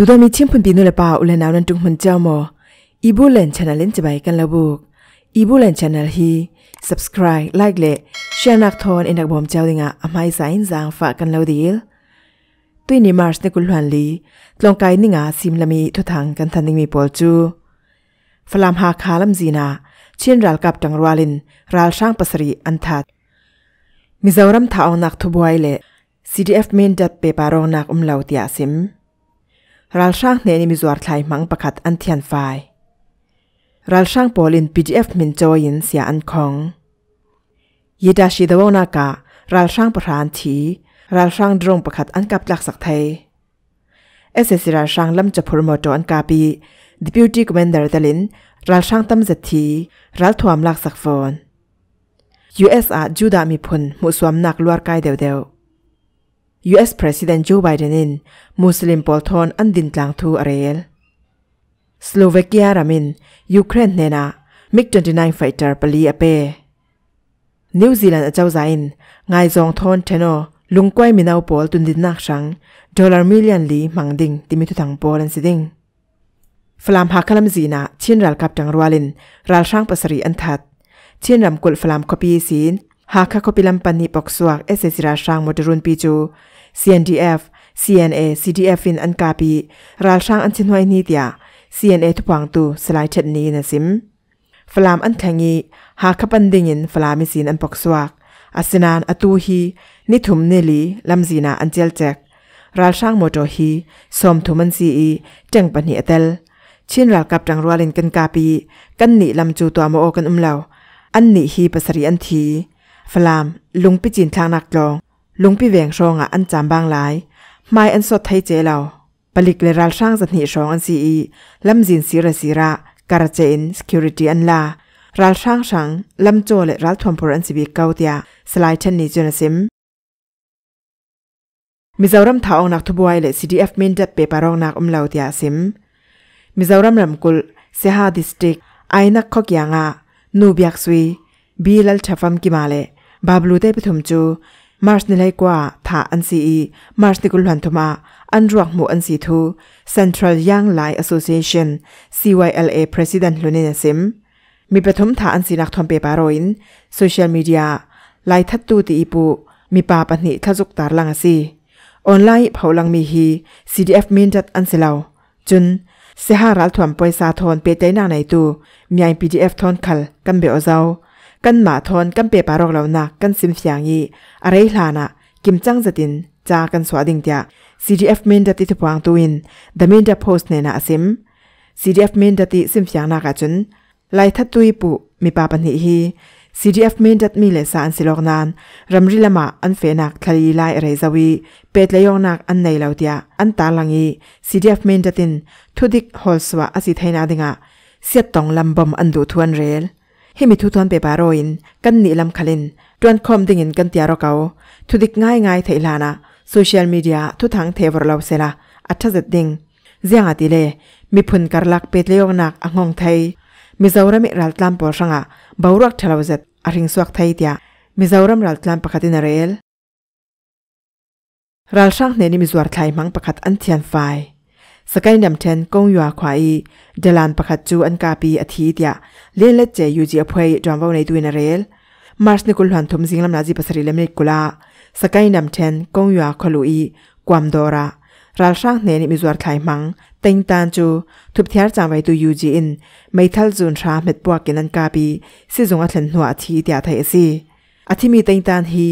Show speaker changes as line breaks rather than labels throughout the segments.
ดูดามีชิมพันปีนุเลปาอุลนาวนันตุงมันเจ้ามออีบูเลนชาแนลเล่นจะไปกันละบุกอีบูเลนชาแนลฮี subscribe like เละแชร์นักทอนเอ็นักบอมเจ้าดิงะอามายสายนจางฝากกันเลวดีลตุยนิมาร์สในกุลฮันลีตลองกานิงะซิมลามีทุทังกันทันดิงมีปอลจูฟลามฮาคาลัมจีนาเช่นรัลกับจังรวาลินรัลช่างปัสรีอันทัดมิซารัมทาองนักทุบวยเละ CDF เมนจัดเปปารอนักอุมเลวเตียซิมรัลช่างเนนิมิจวร์ไทมังประกาศอันเทียนไฟรัลช่างปอลิน PDF มินจอยินเสียอันคองยีดาชิดาวนากะรัลช่างประธานทีรัลช่างดรงประกาศอันกับหลักสักไทยเอสเอสรัลช่างลำจะพรโมโตอันกาบีดิ Deputy Commander ดลินรัลช่างตั้มเจทีรัลทวมหลักสักฟอนูเอสอาจูดามิพลมุสวมนักลวดกายเดียวเดียว US President Joe Biden in Muslim Polton an din tlang thu Ariel. Slovakia ramin Ukraine nena MiG-29 fighter pali ape. New Zealand a chau zain ngai zong thon theno lungkwai minau pol tun din nak sang dollar million li mangding timi thu thang pol an siding. Flam hakalam zina chin ral kap tang rualin ral sang pasari an that. Chin ram kul flam kopi sin หากข้าคบิลัมปันนีปอกสวกเอเซซิราช่างมดรุนปีจู CNDF CNA CDF in an kapi ral sang an chinwai ni tia CNA t u p a n g tu slai chet ni na sim flam an thangi ha khapan ding in flami sin an pokswak asinan atu hi ni thum ne li l a m z i n a an chel chek ral sang moto hi som thuman si i teng pani atel chin ral kap tang rualin kan kapi kan ni lam chu to ma o kan umlau an ni hi pasari an thi flam lung pi chin thang nak lo lungpi veng shonga an cham bang lai mai an so thai che lao palik le ral sang zathni shong an si i e. lam jin si ra si ra kar chein security an la ral sang sang lam cho le ral thom por an si bi kau tia slai chen ni jun sim mizoram thao nak thubuai le cdf min da paper rong nak um tia sim mizoram ram kul seha district aina khok yanga nu byak sui bilal thafam ki male bablu te pthum chu มาร์ชนี่เลยกว่าถ้าอันซีมาร์ชนี่กุลหันทุมา อันรวกหมู่อันซีทู Central Young Lai Association CYLA ประธาน e ลุนินซิม มีปฐมถ้าอันซีนักทอมเปปารอินโซเชียลมีเดียไลทัดตูตีอีปู มีปาปนิทัจุกตารลังซีออนไลน์เผาลังมีฮี CDF มินจัดอันซีเลาจุนเสหารัลถวมปอยสาทอนเปเตนาในตูมีไอพีีดเอฟทอนคัลกันเบอเจ้ากันมาทอนกันเปปารอกเหล่านักกันซิมเสียงยีอะไรลานะกิมจังจะดินจากันสวัดิงเดีย CDF มินดัติทพวางตัวอินดามินดัโพสเนนาซิม CDF มินดัติซิมเสียงนากจจนไลทัดตุยปุมีปาปันหิสี CDF มินดัตมีเลสานสิลอกนานรำริลมาอันเฟนักทะลีไลไรซาวีเปตเลยองนักอันในเหล่าเดียอันตาลังยี CDF มินดัตินทุดิกฮอลสวาอสิไทยนาดิงะเสียตองลำบอมอันดูทวนเรลให้มีทุทอนเปบารอินกันนิลำคลินดวนคอมดิ่งินกันเตียรเกาทุดิกง่ายง่ายเทลานะโซเชียลมีเดียทุทังเทวรลาเซละอัจจะดิ่งเสียงอติเลยมีผลการลักเปิดเลี้ยงนักอังกงไทยมีเจ้ารมิรัลตันปอร์ชงะบ่าวรักเทลาวเซตอริงสวักไทยเดียมีเจ้ารมรัลตันปะคตินเรลรัลชังเนนิมีสวรไทยมังปะคตอันเทียนไฟစကိုင်းနမ်ထန်ကုံရွာခွာဤဒလန်ပခတ်ကျူအန်ကာပီအသီးတျလေလက်ကျဲယူဂျီအဖွဲဒွမ်ဘောင်းနေတွင်ရဲလ်မာရှ်နကုလ်ဟန်ထုံစင်းလမ်နာဇီပစရီလမ်နိကုလာစကိုင်းနမ်ထန်ကုံရွာခလူဤကွမ်ဒိုရာရာရှန်နေနိမီဇွာထိုင်မန်းတင်တန်ကျူသူပထျားကြံဝဲတူယူဂျီအင်မေသလ်ဇွန်ရှာမက်ပွားကင်နန်ကာပီစီဇုံအထန်နှွာအသီးတျထိုင်စီအသီမီတင်တန်ဟီ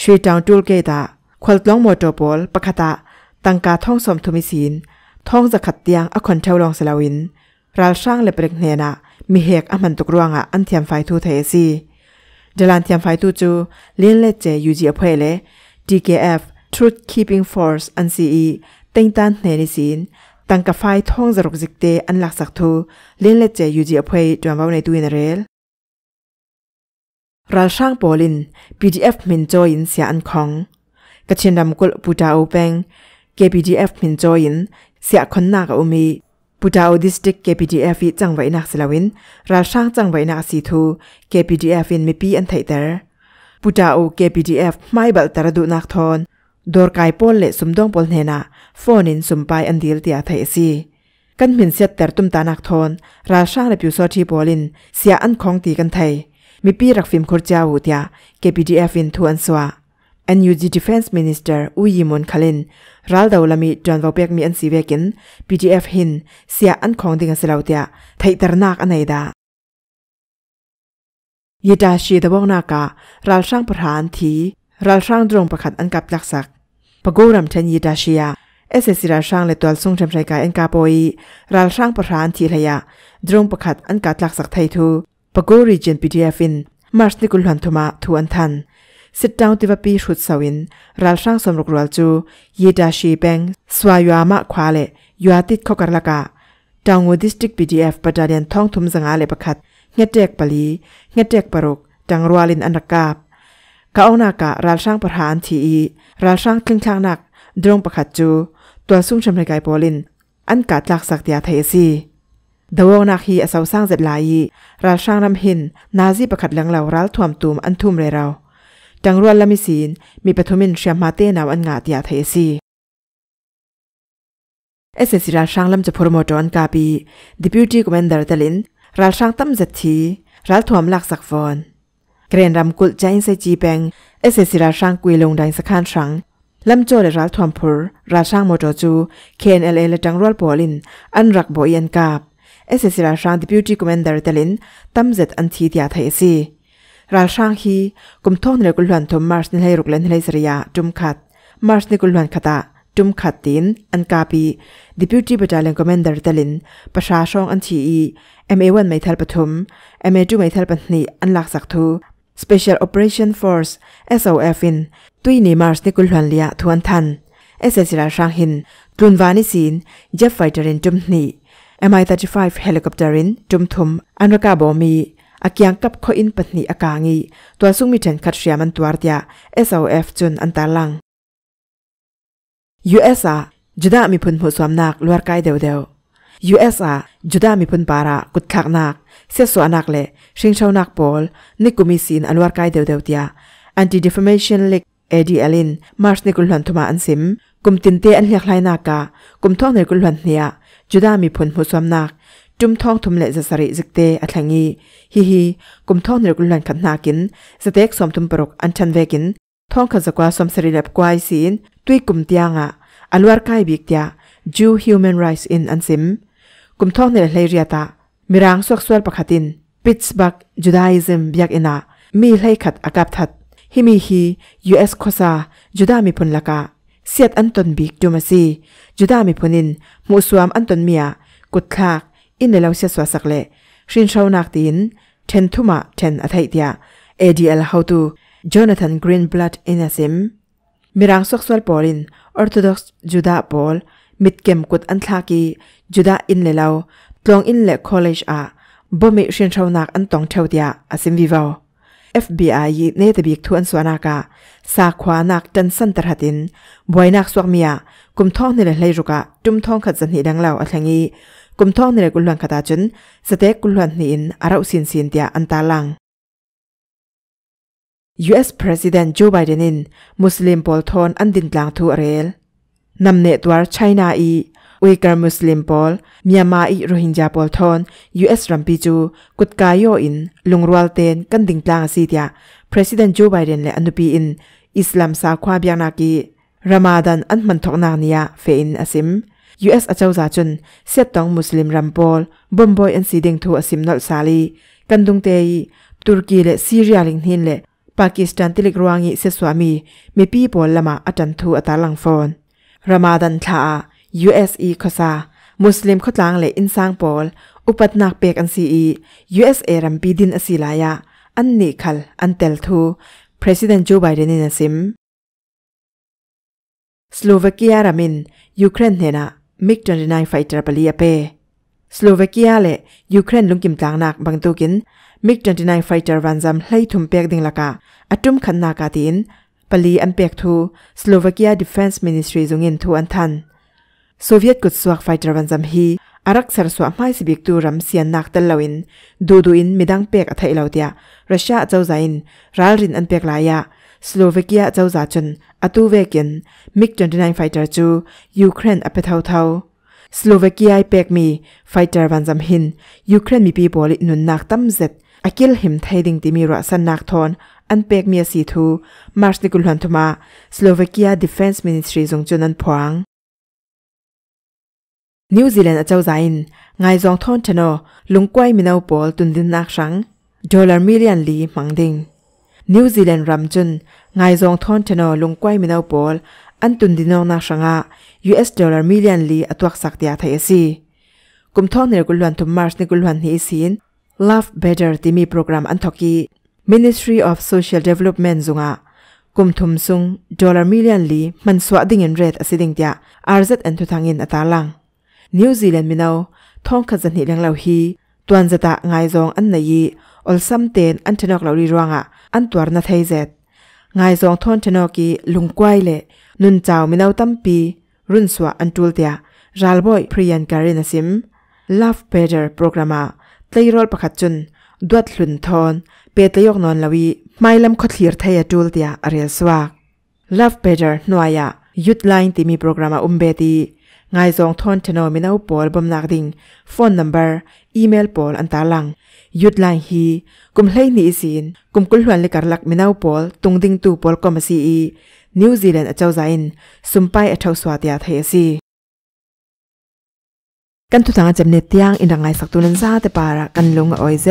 ရွှေတောင်တူလ်ကေတာခွလ်ကလောင်မော်တိုပေါ်ပခတာတန်ကာထုံးစုံသူမီစင်းท้องจะขัดเตียงอคอนเทวลองสลาวินรัลช่างเลเปรกเนนะมีเหกอมันตกรวงอ่ะอันเทียมไฟทูเทซีดลันเทียมไฟทูจูเลียนเลเจยูจีอเพเล DKF Truth Keeping Force อันซีอีเต็งตันเนนิสินตังกับไฟท้องจะรกจิกเตอันหลักสักทูเลียนเลเจยูจีอเพยจวนว่าในตูนเรลรัลช่างโปลิน PDF มินโจอินเสียอันของกระเชนดำกุลปูดาอูเปง KPDF มินจอยินเสียคนนักอุมีปุดาวดิสติก KPDF จังไว้นักสลาวินราช่างจังไว้นักสีทู KPDF ินมีปีอันไทเตอร์ปุดาว KPDF ไม่บัลตระดุนักทอนดอร์กายปอลเลสสมดองปอลเนนาฟอนินสมไปอันดีลเตียไทยซีกันมินเสียแต่ตุ้มตานักทอนราช่างเลปิวซอทีปอลินเสียอันของตีกันไทยมีปีรักฟิมคอรเจ้าวุเตยา KPDF ินทวนสวาอน NUG d e f เ n น e ์มินิสเตอร์อุยมอนคาลินรัลดาลามิจอนวาเปียกมีอันสีเวกินีีดเอฟฮินเสียอันของดิงสลาวเตียไทยตระหนักอันใดดายิดาชีตะวงนาการัลสร้างประธานทีรัลสร้างดรงประคัดอันกับลักษักปะโกรัมเชนยิดาชียเอสเอสรัลสร้างเลตัวทรงเชมใช้กายอันกาโปยรัลสร้างประธานทีเลยะตรงประคัดอันกับลักษักไทยทูปะโกรีเจน PDF หินมาร์ชนิกุลฮันทุมาทูอันทัน sit down ti vapi shut sawin ral sang somruk ral chu ye da shi bang swa ywa ma khwale ywa tit khokar laka tango district pdf battalion thong thum zanga le pakhat ngetek pali ngetek parok tangrwalin anakap ka ona ka ral sang parhan thi i ral sang tling thang nak drong pakhat chu twa sung cham kai polin an ka tlak sak tia thai si dawong nak hi asaw sang zet lai ral sang ram hin nazi pakhat lang law ral thuam tum an thum le raw จังรววลามิสินมีปฐมินเชียมาเตนาวันงาติยาเทซีเอสเซซิราชังลำจะพรโมจอนกาบีดิบิวตี้กเมนเดอร์เตลินราชังตั้มจัดทีรัลวมหลักสักฟอนเกรนรำกุลใจใสซจีแปงเอสเซซิราชังกุยลงดังสักขันชังลำโจเดรัลวมพูราชังโมจจูเคนเอลเอลจังรวนปอลินอันรักโบอยันกาบเอสเซซิราชังดิบิวตี้กเมนเดอร์เตลินตั้มจัดอันทีติยาเทซีรัลชัางฮีกุมทองในกุลวันทมมาร์สในรุกเลนในสริยาจุมขัด มาร์สในกุลวันขตาจุมขัดตินอันกาปีด Deputy b a t t เล i o อมเมนเดอร์ตลินประชาชองอันทีอีเอ็มเอวันไม่ทัลปฐมเอ็มเอจูไม่ทัลปันนีอันหลักสักทู Special Operation Force SOF ินตุยนีมาร์สในกุลวันเลียทวนทันเอสเซสิรลชัางฮินกลุนวานิสินเจฟไฟเตอรินจุมนี MI-35 ลิคอปเตอร์ินจุมทุมอันรกาบอมีอักยังกับข้ออินปัตนีอากางีตัวซุ่มมีเทนคัดเซียมันตัวเดียเอสโอเอฟจุนอันตาลังยูเอสอาจุดามีพันผู้สวมนักลวรกายเดียวเดียวยูเอสอาจุดามีพันปาระกุดขักนักเสียสวนักเล่ชิงชาวนักบอลนิกุมิสินอลวรกายเดียวเดียวเดียแอนติ้ดิฟเฟมชันเล็กเอดีเอลินมาร์ชนิกุลหลันทุมาอันซิมกุมตินเตอันเลียกไลนักากุมท้องในกุลหลันเนียจุดามีพันผู้สวมนักจุมทองทุมเละจะสริจิกเตอัทังีฮิฮิกุมทองเรกุลันขันนากินสเต็กสมทุมปรกอันชันเวกินทองขจกว่าสมสริเลบกวายสินตุยกุมเตียงอ่ะอัลวาร์กายบิกเตีย Jew Human Rights i อันซิมกุมทองเนลเรียตามีรางสวกสวลปะขัดินปิตส์บักจูดาอิซิมเบียกอินามีไลขัดอากาศทัดฮิมีฮีอสโคซาจูดามีพนลกาเสียดอันตนบิกจูมาซีจูดามีพนินมูสวามอันตนเมียกุดคากอินเลวเสียสวสักเลย ชินชาวนักดินเทนทุมาเทนอัเิียาเอลฮาวตูจอนาธานกรีนบลัดอินาซิมมิรังสกสวลปอลินออร์โธดอกซ์จูดาปอลมิดเกมกุดอันทากีจูดาอินเลวตลองอินเลคอลเลจอาบ่มีชินชาวนักอันตองเทวดยาอาซิมวิวาบ FBI ยีเนตบิกทุนสวานากาสาขวานักจันสันตรหัดินบวยนักสวกเมียกุมท้องนี่แหละเลยรุกะจุมท้องขัดสันหิดังเล่าอัทลังีกุมท้องในี่กุลวนขตาจนสเต็กกุลวนนี่อินอาราอุสินสินเดียอันตาลัง US President Joe Biden อินมุสลิมปอลทอนอันดินกลางทูเรลนำเนตวาร์ไชน่าอีอุยการมุสลิมปอลมี m มาอีโรฮิงญาปอลทอน US รัมปิจูกุดกายโยอินลุงรั t e n นกันดิงกลางสีเตีย President Joe Biden และอนุป i อินอิสลามสาควาเบียงนากีรามาดันอันมันทอกนางเนียเฟอินอซม US အချောစာချွန်ဆက်တောင်မွတ်စလင်ရမ်ပေါ်ဘွန်ဘွိုင်အန်စီဒင်းထူအစင်နော်ဆာလီကန်ဒုံတေတူရကီလေစီးရီးယားလင်းဟင်းလေပါကစ္စတန်တိလကရဝငိဆက်ဆွာမီမေပီပေါ်လမအတန်ထူအတာလန်ဖုန်ရမာဒန်သာ USE ခဆာမွတ်စလင်ခတ်လန်လေအင်ဆန်ပေါ်ဥပတ်နက်ပက်အန်စီ USA ရမ်ပီဒင်အစီလာယာအန်နီခလ်အန်တယ်ထူ President Joe Biden in a sim Slovakia ramin Ukraine hena MiG-29 fighter pali ape. Slovakia le Ukraine lungkim tangnak nak bang MiG-29 fighter ranzam hlai thum pek ding laka atum khan naka tiin pali an pek thu Slovakia Defense Ministry zungin thu an than. Soviet kut fighter ranzam hi arak sar suak mai sibik tu ram sian nak tal lawin du du in midang pek athai lau tia Russia atau zain ral rin an pek laya. ya สโลวีเกียเจ้าจ่าจนอตูเวกินมิกจนดินายไฟเตอร์จูยูเครนอเปเทาเทาสโลวีเกียเป็กมีไฟเตอร์วันจำหินยูเครนมีปีบอลินุนนักตั้มเจ็ดอักิลหิมไทยดิงติมีรัสันนักทอนอันเป็กมีสีทูมาร์ชนิกุลหันทมาสโลวีเกียดิฟเอนซ์มินิสทรีจงจนนันพวงนิวซีแลนด์เจ้าใจง่ายจองทอนชนอลุงกวยมีนาบอลตุนดินนักสังดอลลาร์มิลเลียนลีมังดิง New Zealand ramchun ngai zong thon cheno lungkwai minau pol antun dino na shanga US dollar million li atwak saktia thai asi kum thon ne gul lwan thum march ne gul lwan ni sin love better timi program an thoki ministry of social development zunga kum thum sung dollar million li man swa ding en red asiding tia rz en thu thangin atalang new zealand minau thong khazani lenglau hi tuan zata ngai zong an nei ol samten an thanok lawri ronga อันตัวนัทไฮเจตไงสองทอนชนอกีลุงกวยเล่นุนเจ้ามินเอาตั้มปีรุ่นสวอันจูลเตียรัลบอยพรียนการินสิม Love Better โปรแกรมไตรอลประคัจุนดวดลุนทอน เปตยกนอนลวีไม่ลำคดเหลียรไทยจูลเตียอริยสวาก Love Better นัวยะยุดไลน์ที่มีโปรแกรมอุมเบตีไงสองทอนชนอมินเอาปอลบมนักดิงฟอนนัมเบอร์อีเมลปอลอันตาลังยุดลายฮีกุมเฮนีสินกุมกุลหวนเลการลักเมนาวปอลตุงดิงตูปอลกอมซีอีนิวซีแลนด์เจ้าใจนสุมไปเจ้าสวัสดิอาเทซีกันทุกทางจำเนตยังอินดังไงสักตุนันซาแต่ปาระกันลงออยเซ